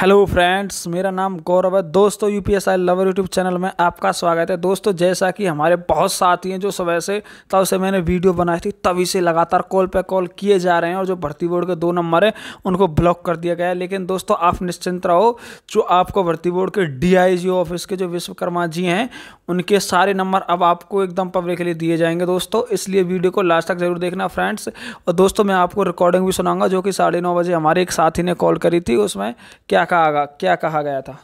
hello friends मेरा नाम गौरव है दोस्तों U P S I lover YouTube channel में आपका स्वागत है दोस्तों जैसा कि हमारे बहुत साथी हैं जो सुबह से तब से मैंने वीडियो बनाई थी तभी से लगातार कॉल पे कॉल किए जा रहे हैं और जो भर्ती बोर्ड के दो नंबर हैं उनको ब्लॉक कर दिया गया है लेकिन दोस्तों आप निश्चिंत रहो जो आपको भर्ती बोर्ड के डी ऑफिस के जो विश्वकर्मा जी हैं उनके सारे नंबर अब आपको एकदम पब्लिक लिए दिए जाएंगे दोस्तों इसलिए वीडियो को लास्ट तक जरूर देखना फ्रेंड्स और दोस्तों मैं आपको रिकॉर्डिंग भी सुनाऊंगा जो कि साढ़े बजे हमारे एक साथी ने कॉल करी थी उसमें क्या कहा क्या कहा गया था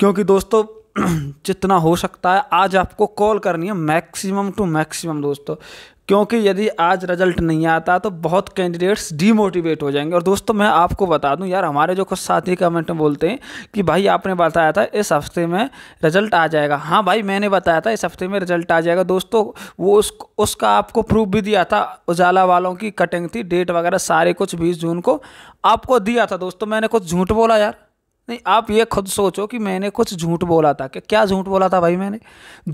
क्योंकि दोस्तों जितना हो सकता है आज आपको कॉल करनी है मैक्सिमम टू मैक्सिमम दोस्तों क्योंकि यदि आज रिजल्ट नहीं आता तो बहुत कैंडिडेट्स डीमोटिवेट हो जाएंगे और दोस्तों मैं आपको बता दूं यार हमारे जो कुछ साथी कमेंट में बोलते हैं कि भाई आपने बताया था इस हफ्ते में रिजल्ट आ जाएगा हाँ भाई मैंने बताया था इस हफ्ते में रिजल्ट आ जाएगा दोस्तों वो उस उसका आपको प्रूफ भी दिया था उजाला वालों की कटिंग थी डेट वगैरह सारे कुछ बीस जून को आपको दिया था दोस्तों मैंने कुछ झूठ बोला यार नहीं आप ये खुद सोचो कि मैंने कुछ झूठ बोला था कि क्या झूठ बोला था भाई मैंने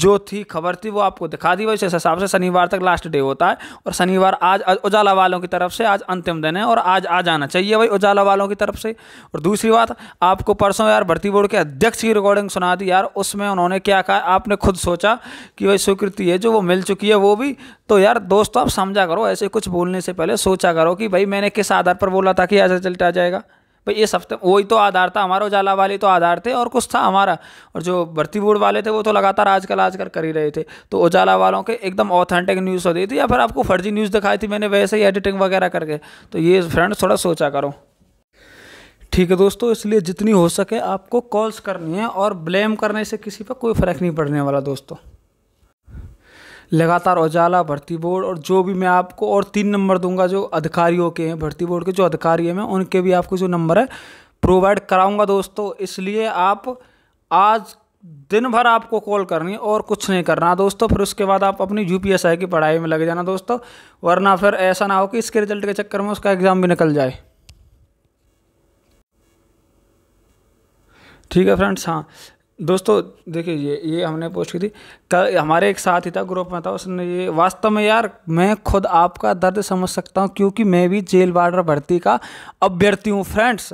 जो थी खबर थी वो आपको दिखा दी भाई इस हिसाब से शनिवार तक लास्ट डे होता है और शनिवार आज उजाला वालों की तरफ से आज अंतिम दिन है और आज आ जाना चाहिए भाई उजाला वालों की तरफ से और दूसरी बात आपको परसों यार भर्ती बोर्ड के अध्यक्ष की रिकॉर्डिंग सुना दी यार उसमें उन्होंने क्या कहा आपने खुद सोचा कि भाई स्वीकृति है जो वो मिल चुकी है वो भी तो यार दोस्तों आप समझा करो ऐसे कुछ बोलने से पहले सोचा करो कि भाई मैंने किस आधार पर बोला था कि आज रिजल्ट आ जाएगा भाई ये सप्तम तो- वही तो आधार था हमारा उजाला वाले तो आधार थे और कुछ था हमारा और जो भर्ती बोर्ड वाले थे वो तो लगातार आजकल आजकल कर ही रहे थे तो उजाला वालों के एकदम ऑथेंटिक न्यूज़ हो रही थी या फिर आपको फर्जी न्यूज़ दिखाई थी मैंने वैसे ही एडिटिंग वगैरह करके तो ये फ्रेंड्स थोड़ा सोचा करो ठीक है दोस्तों इसलिए जितनी हो सके आपको कॉल्स करनी है और ब्लेम करने से किसी पर कोई फ़र्क नहीं पड़ने वाला दोस्तों लगातार उजाला भर्ती बोर्ड और जो भी मैं आपको और तीन नंबर दूंगा जो अधिकारियों के हैं भर्ती बोर्ड के जो अधिकारी हैं मैं उनके भी आपको जो नंबर है प्रोवाइड कराऊंगा दोस्तों इसलिए आप आज दिन भर आपको कॉल करनी और कुछ नहीं करना दोस्तों फिर उसके बाद आप अपनी यू की पढ़ाई में लग जाना दोस्तों वरना फिर ऐसा ना हो कि इसके रिजल्ट के चक्कर में उसका एग्ज़ाम भी निकल जाए ठीक है फ्रेंड्स हाँ दोस्तों देखिए ये ये हमने पोस्ट की थी कल हमारे एक साथ ही था ग्रुप में था उसने ये वास्तव में यार मैं खुद आपका दर्द समझ सकता हूँ क्योंकि मैं भी जेल वार्डर भर्ती का अभ्यर्थी हूँ फ्रेंड्स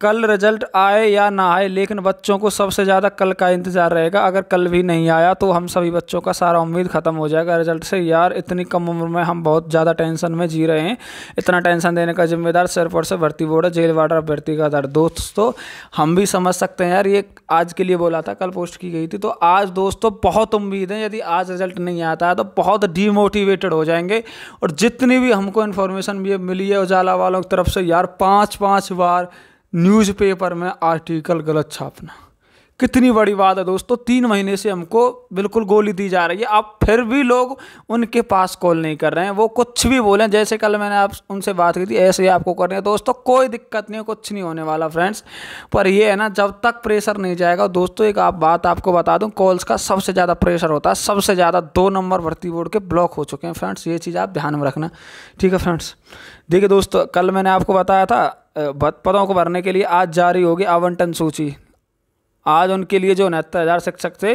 कल रिजल्ट आए या ना आए लेकिन बच्चों को सबसे ज़्यादा कल का इंतज़ार रहेगा अगर कल भी नहीं आया तो हम सभी बच्चों का सारा उम्मीद ख़त्म हो जाएगा रिजल्ट से यार इतनी कम उम्र में हम बहुत ज़्यादा टेंशन में जी रहे हैं इतना टेंशन देने का जिम्मेदार पर से भर्ती बोर्ड है जेल वार्डर भर्ती का दर दोस्तों हम भी समझ सकते हैं यार ये आज के लिए बोला था कल पोस्ट की गई थी तो आज दोस्तों बहुत उम्मीद है यदि आज रिजल्ट नहीं आता है तो बहुत डीमोटिवेटेड हो जाएंगे और जितनी भी हमको इन्फॉर्मेशन भी मिली है उजाला वालों की तरफ से यार पाँच पाँच बार न्यूज़पेपर में आर्टिकल गलत छापना कितनी बड़ी बात है दोस्तों तीन महीने से हमको बिल्कुल गोली दी जा रही है अब फिर भी लोग उनके पास कॉल नहीं कर रहे हैं वो कुछ भी बोलें जैसे कल मैंने आप उनसे बात की थी ऐसे ही आपको कर रहे हैं दोस्तों कोई दिक्कत नहीं है कुछ नहीं होने वाला फ्रेंड्स पर ये है ना जब तक प्रेशर नहीं जाएगा दोस्तों एक आप बात आपको बता दूँ कॉल्स का सबसे ज़्यादा प्रेशर होता है सबसे ज़्यादा दो नंबर भर्ती बोर्ड के ब्लॉक हो चुके हैं फ्रेंड्स ये चीज़ आप ध्यान में रखना ठीक है फ्रेंड्स देखिए दोस्तों कल मैंने आपको बताया था पदों को भरने के लिए आज जारी होगी आवंटन सूची आज उनके लिए जो उनहत्तर हज़ार शिक्षक थे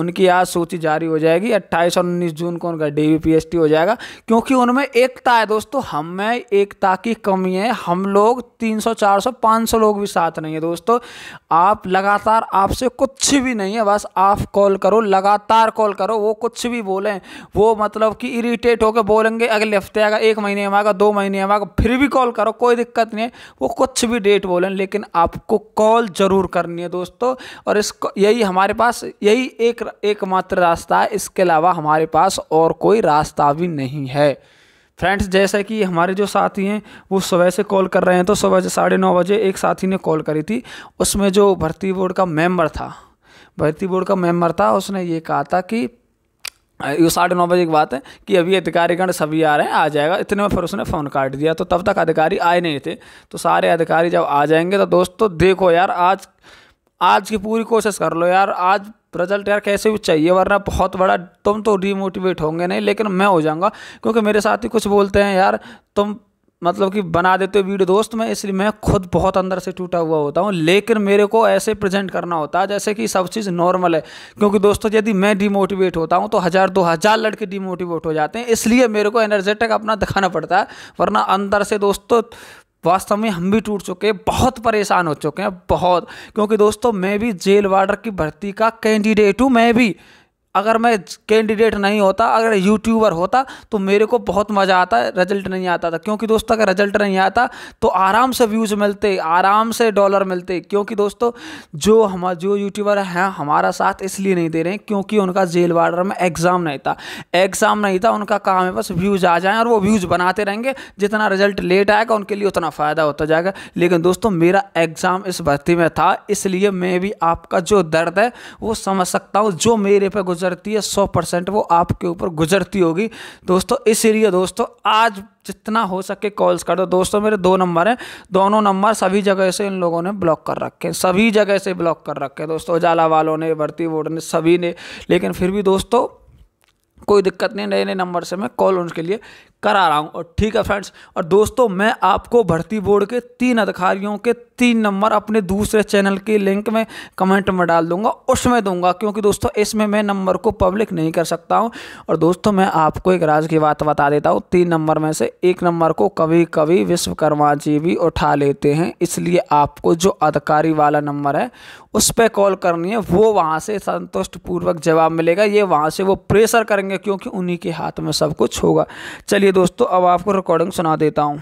उनकी आज सूची जारी हो जाएगी 28 और 19 जून को उनका डी वी हो जाएगा क्योंकि उनमें एकता है दोस्तों हम में एकता की कमी है हम लोग 300 400 500 लोग भी साथ नहीं है दोस्तों आप लगातार आपसे कुछ भी नहीं है बस आप कॉल करो लगातार कॉल करो वो कुछ भी बोलें वो मतलब कि इरीटेट होकर बोलेंगे अगले हफ्ते आएगा एक महीने में आएगा दो महीने में आएगा फिर भी कॉल करो कोई दिक्कत नहीं है वो कुछ भी डेट बोलें लेकिन आपको कॉल ज़रूर करनी है दोस्तों और इसको यही हमारे पास यही एक एकमात्र रास्ता है इसके अलावा हमारे पास और कोई रास्ता भी नहीं है फ्रेंड्स जैसे कि हमारे जो साथी हैं वो सुबह से कॉल कर रहे हैं तो सुबह साढ़े नौ बजे एक साथी ने कॉल करी थी उसमें जो भर्ती बोर्ड का मेंबर था भर्ती बोर्ड का मेंबर था उसने ये कहा था कि ये साढ़े नौ बजे की बात है कि अभी अधिकारीगण सभी आ रहे हैं आ जाएगा इतने में फिर उसने फ़ोन काट दिया तो तब तक अधिकारी आए नहीं थे तो सारे अधिकारी जब आ जाएंगे तो दोस्तों तो देखो यार आज आज की पूरी कोशिश कर लो यार आज रिजल्ट यार कैसे भी चाहिए वरना बहुत बड़ा तुम तो डीमोटिवेट होंगे नहीं लेकिन मैं हो जाऊंगा क्योंकि मेरे साथ ही कुछ बोलते हैं यार तुम मतलब कि बना देते हो वीडियो दोस्त में इसलिए मैं खुद बहुत अंदर से टूटा हुआ होता हूँ लेकिन मेरे को ऐसे प्रेजेंट करना होता है जैसे कि सब चीज़ नॉर्मल है क्योंकि दोस्तों यदि मैं डिमोटिवेट होता हूँ तो हज़ार दो हज़ार लड़के डिमोटिवेट हो जाते हैं इसलिए मेरे को एनर्जेटिक अपना दिखाना पड़ता है वरना अंदर से दोस्तों वास्तव में हम भी टूट चुके हैं बहुत परेशान हो चुके हैं बहुत क्योंकि दोस्तों मैं भी जेल वार्डर की भर्ती का कैंडिडेट हूँ मैं भी अगर मैं कैंडिडेट नहीं होता अगर यूट्यूबर होता तो मेरे को बहुत मज़ा आता रिजल्ट नहीं आता था क्योंकि दोस्तों अगर रिजल्ट नहीं आता तो आराम से व्यूज़ मिलते आराम से डॉलर मिलते क्योंकि दोस्तों जो हम जो यूट्यूबर हैं हमारा साथ इसलिए नहीं दे रहे हैं क्योंकि उनका जेल वार्डर में एग्ज़ाम नहीं था एग्ज़ाम नहीं था उनका काम है बस व्यूज़ आ जाएँ और वो व्यूज़ बनाते रहेंगे जितना रिजल्ट लेट आएगा उनके लिए उतना फ़ायदा होता जाएगा लेकिन दोस्तों मेरा एग्ज़ाम इस भर्ती में था इसलिए मैं भी आपका जो दर्द है वो समझ सकता हूँ जो मेरे पर गुजर गुजरती है सौ परसेंट वो आपके ऊपर गुजरती होगी दोस्तों इसीलिए दोस्तों आज जितना हो सके कॉल्स कर दो दोस्तों मेरे दो नंबर हैं दोनों नंबर सभी जगह से इन लोगों ने ब्लॉक कर रखे हैं सभी जगह से ब्लॉक कर रखे हैं दोस्तों उजाला वालों ने भर्ती बोर्ड ने सभी ने लेकिन फिर भी दोस्तों कोई दिक्कत नहीं नए नए नंबर से मैं कॉल उनके लिए करा रहा हूँ और ठीक है फ्रेंड्स और दोस्तों मैं आपको भर्ती बोर्ड के तीन अधिकारियों के तीन नंबर अपने दूसरे चैनल के लिंक में कमेंट में डाल दूंगा उसमें दूंगा क्योंकि दोस्तों इसमें मैं नंबर को पब्लिक नहीं कर सकता हूँ और दोस्तों मैं आपको एक राज की बात बता देता हूँ तीन नंबर में से एक नंबर को कभी कभी विश्वकर्मा जी भी उठा लेते हैं इसलिए आपको जो अधिकारी वाला नंबर है उस पर कॉल करनी है वो वहाँ से संतुष्ट पूर्वक जवाब मिलेगा ये वहाँ से वो प्रेशर करेंगे क्योंकि उन्हीं के हाथ में सब कुछ होगा चलिए दोस्तों अब आपको रिकॉर्डिंग सुना देता हूँ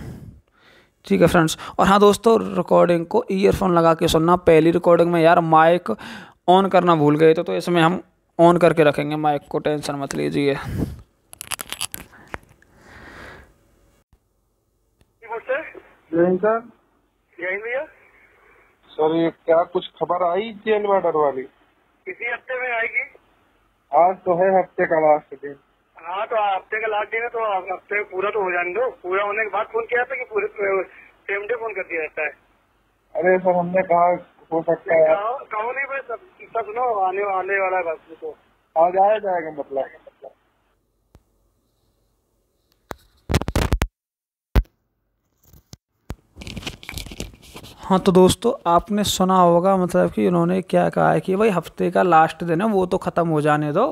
ठीक है फ्रेंड्स और हाँ दोस्तों रिकॉर्डिंग को ईयरफोन लगा के सुनना पहली रिकॉर्डिंग में यार माइक ऑन करना भूल गए थे तो इसमें हम ऑन करके रखेंगे माइक को टेंशन मत लीजिए सर ये क्या कुछ खबर आई जेल वाली किसी हफ्ते में आएगी आज तो है हफ्ते का लास्ट दिन हाँ तो हफ्ते का लास्ट डेट है तो हफ्ते पूरा तो हो जाने दो पूरा होने के बाद फोन किया था कि पूरे सेम डे फोन कर दिया जाता है अरे सर हमने कहा हो सकता है कहो नहीं भाई सब सब सुनो आने आने वाला है बस तो आ जाया जाएगा मतलब हाँ तो दोस्तों आपने सुना होगा मतलब कि उन्होंने क्या कहा है कि भाई हफ्ते का लास्ट दिन है वो तो ख़त्म हो जाने दो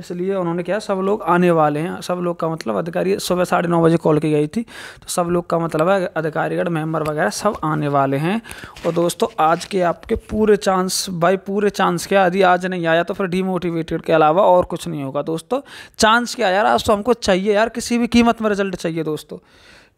इसलिए उन्होंने क्या सब लोग आने वाले हैं सब लोग का मतलब अधिकारी सुबह साढ़े नौ बजे कॉल की गई थी तो सब लोग का मतलब है अधिकारीगढ़ मेंबर वगैरह सब आने वाले हैं और दोस्तों आज के आपके पूरे चांस बाई पूरे चांस क्या यदि आज नहीं आया तो फिर डीमोटिवेटेड के अलावा और कुछ नहीं होगा दोस्तों चांस क्या यार आज तो हमको चाहिए यार किसी भी कीमत में रिजल्ट चाहिए दोस्तों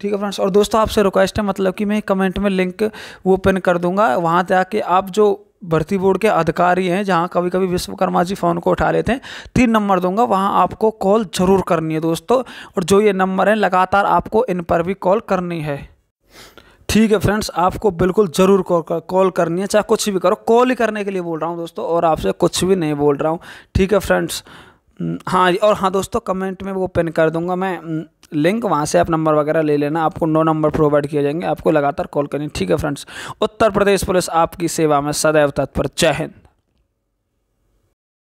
ठीक है फ्रेंड्स और दोस्तों आपसे रिक्वेस्ट है मतलब कि मैं कमेंट में लिंक वो पिन कर दूंगा वहाँ जाके आप जो भर्ती बोर्ड के अधिकारी हैं जहाँ कभी कभी विश्वकर्मा जी फ़ोन को उठा लेते हैं तीन नंबर दूंगा वहाँ आपको कॉल ज़रूर करनी है दोस्तों और जो ये नंबर हैं लगातार आपको इन पर भी कॉल करनी है ठीक है फ्रेंड्स आपको बिल्कुल ज़रूर कॉल करनी है चाहे कुछ भी करो कॉल ही करने के लिए बोल रहा हूँ दोस्तों और आपसे कुछ भी नहीं बोल रहा हूँ ठीक है फ्रेंड्स हम्म, हाँ और हाँ दोस्तों कमेंट में वो पिन कर दूँगा मैं हम्म, लिंक वहाँ से आप नंबर वगैरह ले लेना आपको नौ नंबर प्रोवाइड किए जाएंगे आपको लगातार कॉल करनी ठीक है फ्रेंड्स उत्तर प्रदेश पुलिस आपकी सेवा में सदैव तत्पर जय हिंद